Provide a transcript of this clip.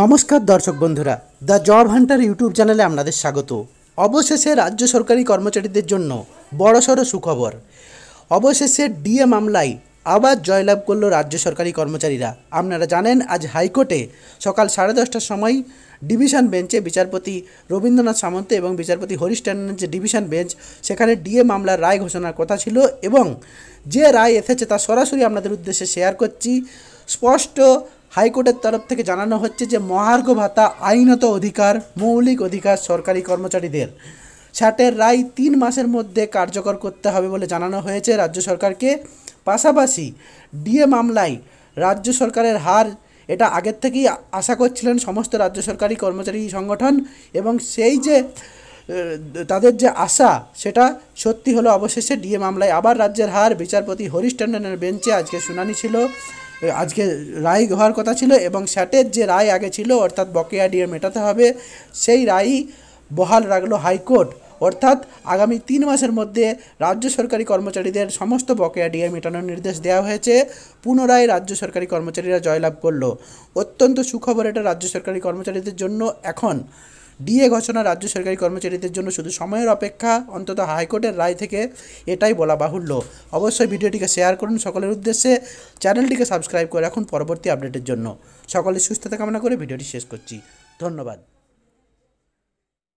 নমস্কার দর্শক বন্ধুরা দ্য জব হান্টার ইউটিউব চ্যানেলে আপনাদের স্বাগত অবশেষে রাজ্য সরকারি কর্মচারীদের জন্য বড়সড় সুখবর অবশেষে ডিএ মামলায় আবার জয়লাভ করল রাজ্য সরকারি কর্মচারীরা আপনারা জানেন আজ হাইকোর্টে সকাল সাড়ে দশটার সময় ডিভিশন বেঞ্চে বিচারপতি রবীন্দ্রনাথ সামন্ত এবং বিচারপতি হরিশ ট্যান্ডনের যে ডিভিশন বেঞ্চ সেখানে ডিএ মামলার রায় ঘোষণার কথা ছিল এবং যে রায় এসেছে তা সরাসরি আপনাদের উদ্দেশ্যে শেয়ার করছি স্পষ্ট হাইকোর্টের তরফ থেকে জানানো হচ্ছে যে মহার্ঘ ভাতা আইনত অধিকার মৌলিক অধিকার সরকারি কর্মচারীদের স্যাটের রায় তিন মাসের মধ্যে কার্যকর করতে হবে বলে জানানো হয়েছে রাজ্য সরকারকে পাশাপাশি ডিএ মামলায় রাজ্য সরকারের হার এটা আগের থেকেই আশা করছিলেন সমস্ত রাজ্য সরকারি কর্মচারী সংগঠন এবং সেই যে তাদের যে আশা সেটা সত্যি হলো অবশেষে ডিএ মামলায় আবার রাজ্যের হার বিচারপতি হরিশ টন্ডনের বেঞ্চে আজকে শুনানি ছিল আজকে রায় হওয়ার কথা ছিল এবং স্যাটের যে রায় আগে ছিল অর্থাৎ বকেয়া ডিএ মেটাতে হবে সেই রায়ই বহাল রাখলো হাইকোর্ট অর্থাৎ আগামী তিন মাসের মধ্যে রাজ্য সরকারি কর্মচারীদের সমস্ত বকেয়া ডিএ মেটানোর নির্দেশ দেওয়া হয়েছে পুনরায় রাজ্য সরকারি কর্মচারীরা জয়লাভ করলো অত্যন্ত সুখবর এটা রাজ্য সরকারি কর্মচারীদের জন্য এখন ডিএ ঘোষণা রাজ্য সরকারি কর্মচারীদের জন্য শুধু সময়ের অপেক্ষা অন্তত হাইকোর্টের রায় থেকে এটাই বলা বাহুল্য অবশ্যই ভিডিওটিকে শেয়ার করুন সকলের উদ্দেশ্যে চ্যানেলটিকে সাবস্ক্রাইব করে রাখুন পরবর্তী আপডেটের জন্য সকলে সুস্থতা কামনা করে ভিডিওটি শেষ করছি ধন্যবাদ